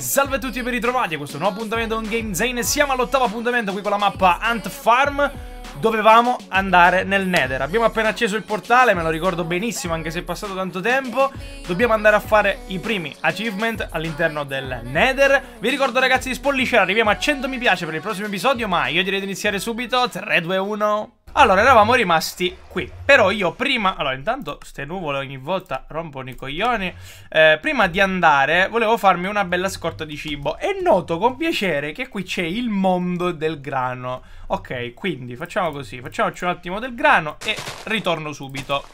salve a tutti e ben ritrovati a questo nuovo appuntamento con Game Zane Siamo all'ottavo appuntamento qui con la mappa Ant Farm Dovevamo andare nel Nether Abbiamo appena acceso il portale, me lo ricordo benissimo anche se è passato tanto tempo Dobbiamo andare a fare i primi achievement all'interno del Nether Vi ricordo ragazzi di spollicere, arriviamo a 100 mi piace per il prossimo episodio Ma io direi di iniziare subito 3, 2, 1 allora, eravamo rimasti qui. Però io prima... Allora, intanto queste nuvole ogni volta rompono i coglioni. Eh, prima di andare, volevo farmi una bella scorta di cibo. E noto con piacere che qui c'è il mondo del grano. Ok, quindi facciamo così. Facciamoci un attimo del grano e ritorno subito.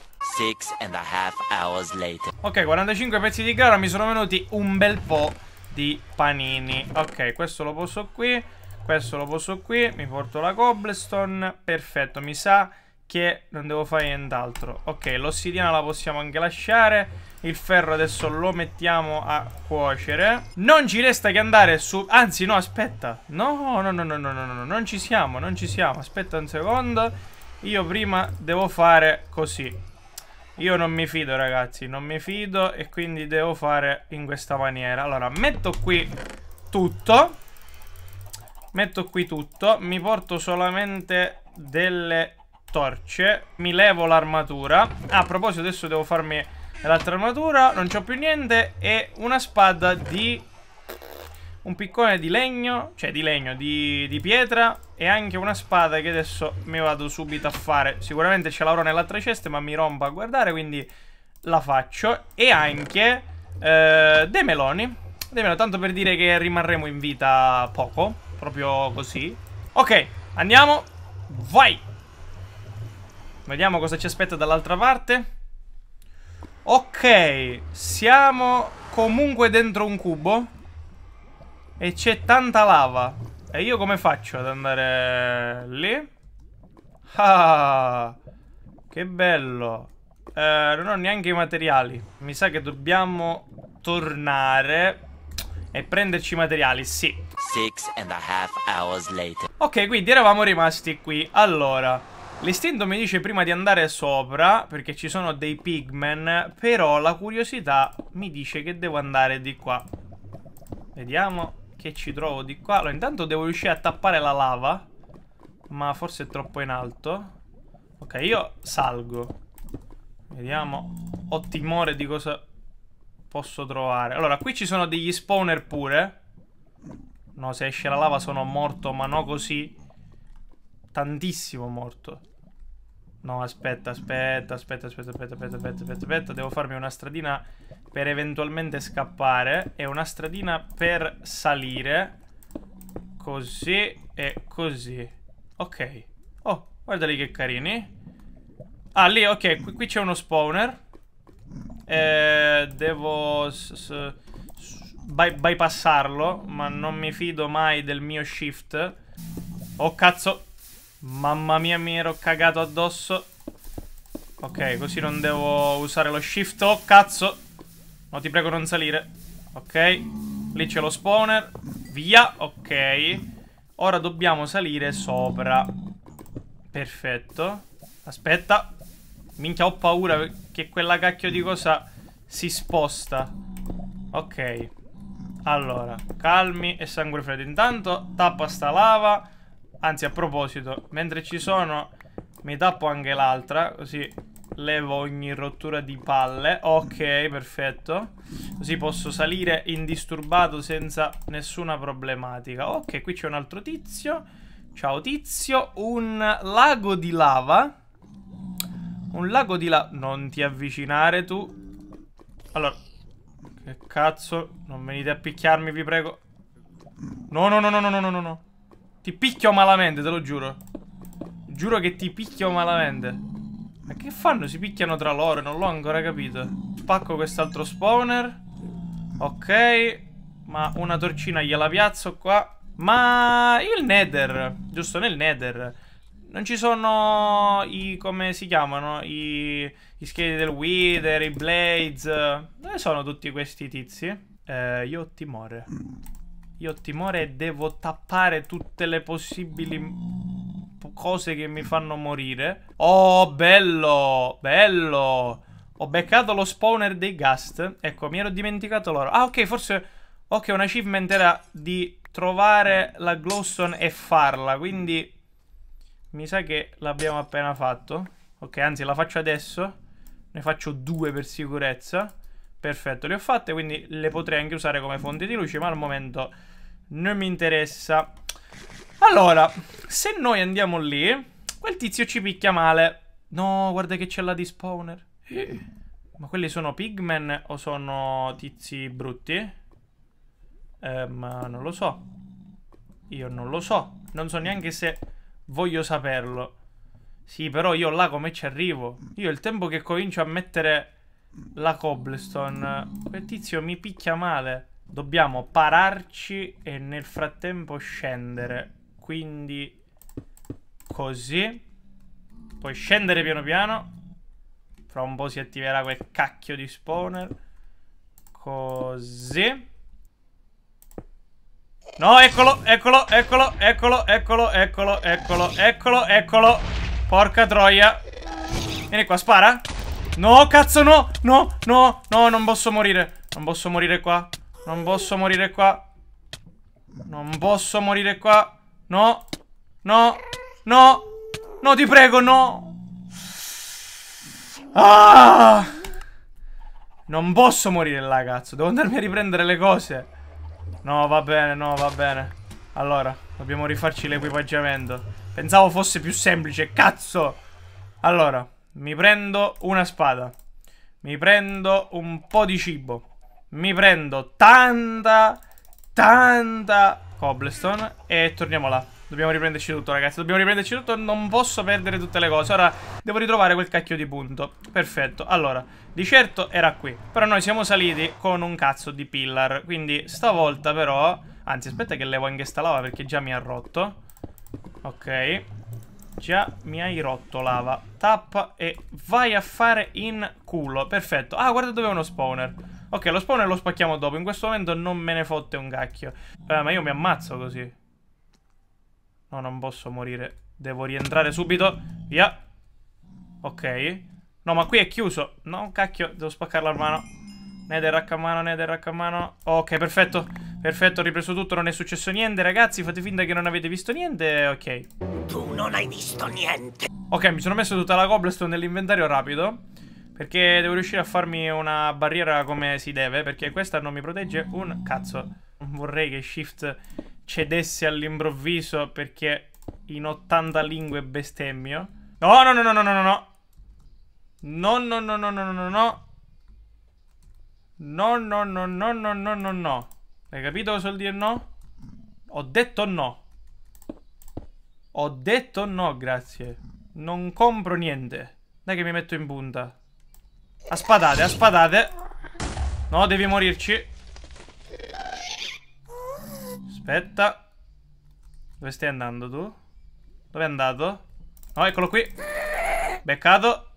Ok, 45 pezzi di grano mi sono venuti un bel po' di panini. Ok, questo lo posso qui. Questo lo posso qui, mi porto la cobblestone, perfetto, mi sa che non devo fare nient'altro. Ok, l'ossidiana la possiamo anche lasciare. Il ferro adesso lo mettiamo a cuocere. Non ci resta che andare su... Anzi, no, aspetta. No, no, no, no, no, no, no, non ci siamo, non ci siamo. Aspetta un secondo. Io prima devo fare così. Io non mi fido, ragazzi, non mi fido e quindi devo fare in questa maniera. Allora, metto qui tutto. Metto qui tutto Mi porto solamente delle torce Mi levo l'armatura ah, A proposito adesso devo farmi l'altra armatura Non c'ho più niente E una spada di un piccone di legno, cioè di legno, di, di, pietra e anche una spada che adesso mi vado subito a fare. Sicuramente ce l'avrò nell'altra cesta ma mi rompo a guardare quindi la faccio. E anche eh, dei meloni, dei meloni, tanto per dire che rimarremo in vita poco. Proprio così Ok, andiamo Vai Vediamo cosa ci aspetta dall'altra parte Ok Siamo comunque dentro un cubo E c'è tanta lava E io come faccio ad andare lì? Ah Che bello eh, non ho neanche i materiali Mi sa che dobbiamo tornare E prenderci i materiali, sì Ok, quindi eravamo rimasti qui. Allora, l'istinto mi dice prima di andare sopra, perché ci sono dei pigmen, però la curiosità mi dice che devo andare di qua. Vediamo che ci trovo di qua. Allora, intanto devo riuscire a tappare la lava, ma forse è troppo in alto. Ok, io salgo. Vediamo. Ho timore di cosa posso trovare. Allora, qui ci sono degli spawner pure. No, se esce la lava sono morto, ma no così. Tantissimo morto. No, aspetta, aspetta, aspetta, aspetta, aspetta, aspetta, aspetta, aspetta, aspetta. Devo farmi una stradina per eventualmente scappare e una stradina per salire. Così e così. Ok. Oh, guarda lì che carini. Ah, lì, ok, qui, qui c'è uno spawner. Eh, devo... S -s by bypassarlo, ma non mi fido mai del mio shift. Oh cazzo, mamma mia mi ero cagato addosso. Ok, così non devo usare lo shift. Oh cazzo, no ti prego non salire. Ok, lì c'è lo spawner. Via, ok. Ora dobbiamo salire sopra. Perfetto. Aspetta. Minchia, ho paura che quella cacchio di cosa si sposta. Ok. Allora, calmi e sangue freddo. Intanto tappa sta lava. Anzi, a proposito, mentre ci sono, mi tappo anche l'altra. Così levo ogni rottura di palle. Ok, perfetto. Così posso salire indisturbato senza nessuna problematica. Ok, qui c'è un altro tizio. Ciao tizio. Un lago di lava. Un lago di lava. Non ti avvicinare tu. Allora, che ecco. cazzo? Non venite a picchiarmi, vi prego. No, no, no, no, no, no, no, no. Ti picchio malamente, te lo giuro. Giuro che ti picchio malamente. Ma che fanno? Si picchiano tra loro, non l'ho ancora capito. Spacco quest'altro spawner. Ok. Ma una torcina gliela piazzo qua. Ma il nether, giusto nel nether non ci sono i... come si chiamano? I, i schede del Wither, i Blades. Dove sono tutti questi tizi? Eh, io ho timore. Io ho timore e devo tappare tutte le possibili cose che mi fanno morire. Oh, bello! Bello! Ho beccato lo spawner dei Ghast Ecco, mi ero dimenticato loro. Ah, ok, forse... Ok, un achievement era di trovare la Glowstone e farla, quindi mi sa che l'abbiamo appena fatto. Ok, anzi la faccio adesso. Ne faccio due per sicurezza. Perfetto, le ho fatte, quindi le potrei anche usare come fonti di luce, ma al momento non mi interessa. Allora, se noi andiamo lì, quel tizio ci picchia male. No, guarda che c'è la despawner. Eh. Ma quelli sono pigmen o sono tizi brutti? Eh, ma non lo so. Io non lo so. Non so neanche se Voglio saperlo. Sì, però io là come ci arrivo? Io il tempo che comincio a mettere la cobblestone... Quel tizio mi picchia male. Dobbiamo pararci e nel frattempo scendere. Quindi... Così. Puoi scendere piano piano. Fra un po' si attiverà quel cacchio di spawner. Così. No, eccolo, eccolo, eccolo, eccolo, eccolo, eccolo, eccolo, eccolo, eccolo. Porca troia. Vieni qua, spara. No, cazzo, no, no, no, no, non posso morire. Non posso morire qua. Non posso morire qua. Non posso morire qua. No, no, no, no, ti prego, no. Ah! Non posso morire là, cazzo. Devo andarmi a riprendere le cose. No, va bene, no, va bene. Allora, dobbiamo rifarci l'equipaggiamento. Pensavo fosse più semplice, cazzo! Allora, mi prendo una spada. Mi prendo un po' di cibo. Mi prendo tanta, tanta cobblestone e torniamo là. Dobbiamo riprenderci tutto, ragazzi. Dobbiamo riprenderci tutto. Non posso perdere tutte le cose. Ora devo ritrovare quel cacchio di punto. Perfetto. Allora, di certo era qui. Però noi siamo saliti con un cazzo di pillar. Quindi stavolta però... Anzi, aspetta che levo anche sta lava perché già mi ha rotto. Ok. Già mi hai rotto lava. Tappa e vai a fare in culo. Perfetto. Ah, guarda dove è uno spawner. Ok, lo spawner lo spacchiamo dopo. In questo momento non me ne fotte un cacchio. Eh, ma io mi ammazzo così. No, non posso morire. Devo rientrare subito. Via. Ok. No, ma qui è chiuso. No, cacchio. Devo spaccarla a mano. Nether a mano, nether a mano. Ok, perfetto. Perfetto, ho ripreso tutto, non è successo niente, ragazzi. Fate finta che non avete visto niente. Ok. Tu non hai visto niente. Ok, mi sono messo tutta la cobblestone nell'inventario rapido. Perché devo riuscire a farmi una barriera come si deve. Perché questa non mi protegge un cazzo. Non Vorrei che shift cedesse all'improvviso perché in 80 lingue bestemmio. No, no, no, no, no, no, no. No, no, no, no, no, no, no. No, no, no, no, no, no, no, no. Hai capito cosa vuol dire no? Ho detto no. Ho detto no, grazie. Non compro niente. Dai che mi metto in punta. A spadate, a spadate. No, devi morirci. Aspetta. Dove stai andando tu? Dove è andato? No, eccolo qui. Beccato.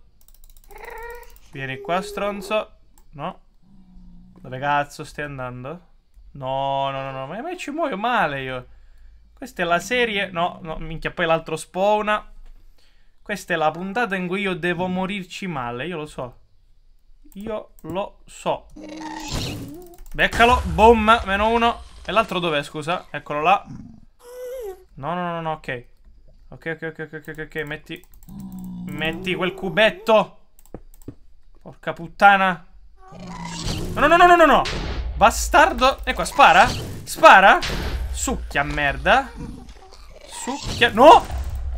Vieni qua, stronzo. No. Dove cazzo stai andando? No, no, no, no. Ma ci muoio male io. Questa è la serie... No, no, minchia, poi l'altro spawna. Questa è la puntata in cui io devo morirci male, io lo so. Io lo so. Beccalo, boom, meno uno. E l'altro dov'è, scusa? Eccolo là. No, no, no, no, ok. Ok, ok, ok, ok, ok, ok, metti... Metti quel cubetto! Porca puttana! No, no, no, no, no, no! Bastardo! E qua, spara! Spara! Succhia, merda! Succhia... No!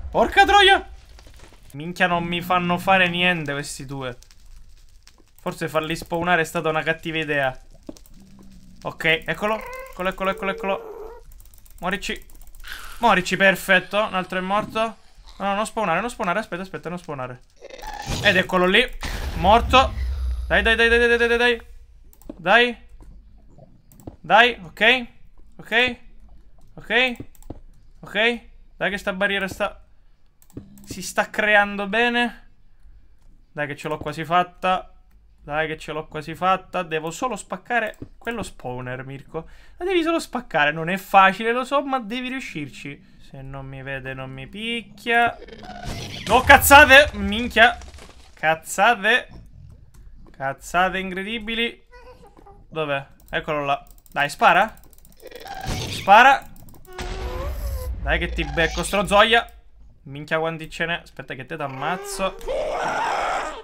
Porca troia! Minchia, non mi fanno fare niente questi due. Forse farli spawnare è stata una cattiva idea. Ok, eccolo. Eccolo, eccolo, eccolo, eccolo. Morici. Morici, perfetto. Un altro è morto. No, no, non spawnare, non spawnare. Aspetta, aspetta, non spawnare. Ed eccolo lì. Morto. Dai, dai, dai, dai, dai, dai, dai. Dai. Dai, ok. Ok. Ok. Ok. Dai che sta barriera sta... Si sta creando bene. Dai che ce l'ho quasi fatta. Dai che ce l'ho quasi fatta, devo solo spaccare quello spawner, Mirko. La devi solo spaccare, non è facile, lo so, ma devi riuscirci. Se non mi vede non mi picchia. No, cazzate! Minchia! Cazzate! Cazzate incredibili! Dov'è? Eccolo là. Dai, spara! Spara! Dai che ti becco, strozoia! Minchia quanti ce n'è. Aspetta che te t'ammazzo.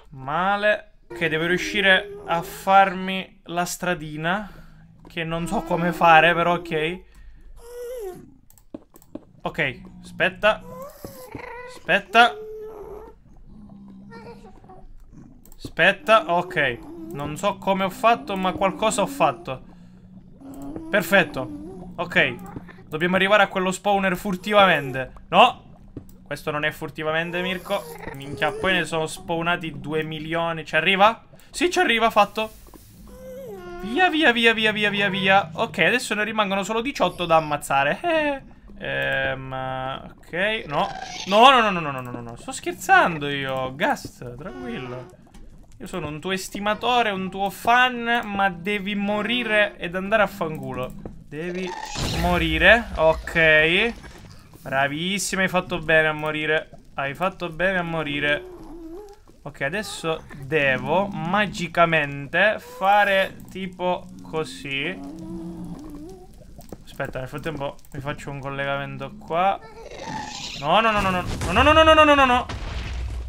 Male. Ok, devo riuscire a farmi la stradina. Che non so come fare, però ok. Ok, aspetta. Aspetta. Aspetta, ok. Non so come ho fatto, ma qualcosa ho fatto. Perfetto. Ok. Dobbiamo arrivare a quello spawner furtivamente. No, questo non è furtivamente, Mirko. Minchia, poi ne sono spawnati 2 milioni. Ci arriva? Sì, ci arriva, fatto. Via, via, via, via, via, via, via. Ok, adesso ne rimangono solo 18 da ammazzare. Eh, ehm, ok, no. No, no, no, no, no, no, no, no. Sto scherzando io, Gast, tranquillo. Io sono un tuo estimatore, un tuo fan, ma devi morire ed andare a fanculo. Devi morire, ok. Bravissimo, hai fatto bene a morire. Hai fatto bene a morire. Ok, adesso devo magicamente fare tipo così. Aspetta, nel frattempo mi faccio un collegamento qua. no, no, no, no, no, no, no, no, no, no, no, no.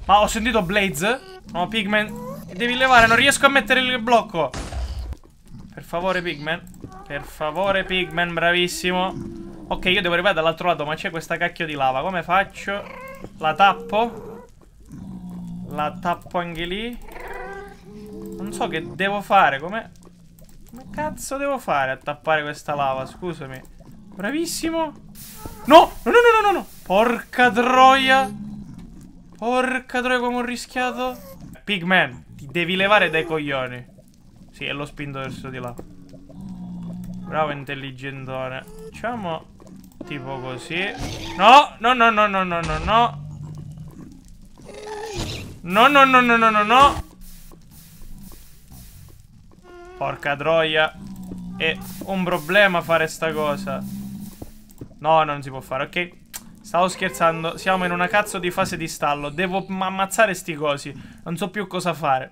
Ma ho sentito Blaze. No, Pigman. Devi levare, non riesco a mettere il blocco. Per favore, Pigman. Per favore, Pigman, bravissimo. Ok, io devo arrivare dall'altro lato, ma c'è questa cacchio di lava. Come faccio? La tappo? La tappo anche lì? Non so che devo fare, come... Come cazzo devo fare a tappare questa lava? Scusami. Bravissimo. No! No, no, no, no, no! Porca troia! Porca troia, come ho rischiato! Pigman, ti devi levare dai coglioni. Sì, e l'ho spinto verso di là. Bravo, intelligentone. Facciamo... Tipo così No, no, no, no, no, no, no, no No, no, no, no, no, no, no Porca troia È un problema fare sta cosa No, non si può fare, ok Stavo scherzando Siamo in una cazzo di fase di stallo Devo ammazzare sti cosi Non so più cosa fare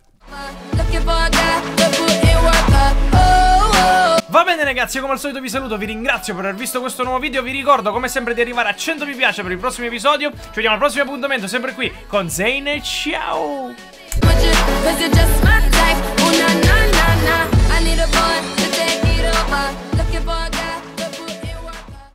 Va bene ragazzi, come al solito vi saluto, vi ringrazio per aver visto questo nuovo video Vi ricordo come sempre di arrivare a 100 mi piace per il prossimo episodio Ci vediamo al prossimo appuntamento, sempre qui con Zane ciao! Cause you're just my type, ooh na na na na I need a boy to take it over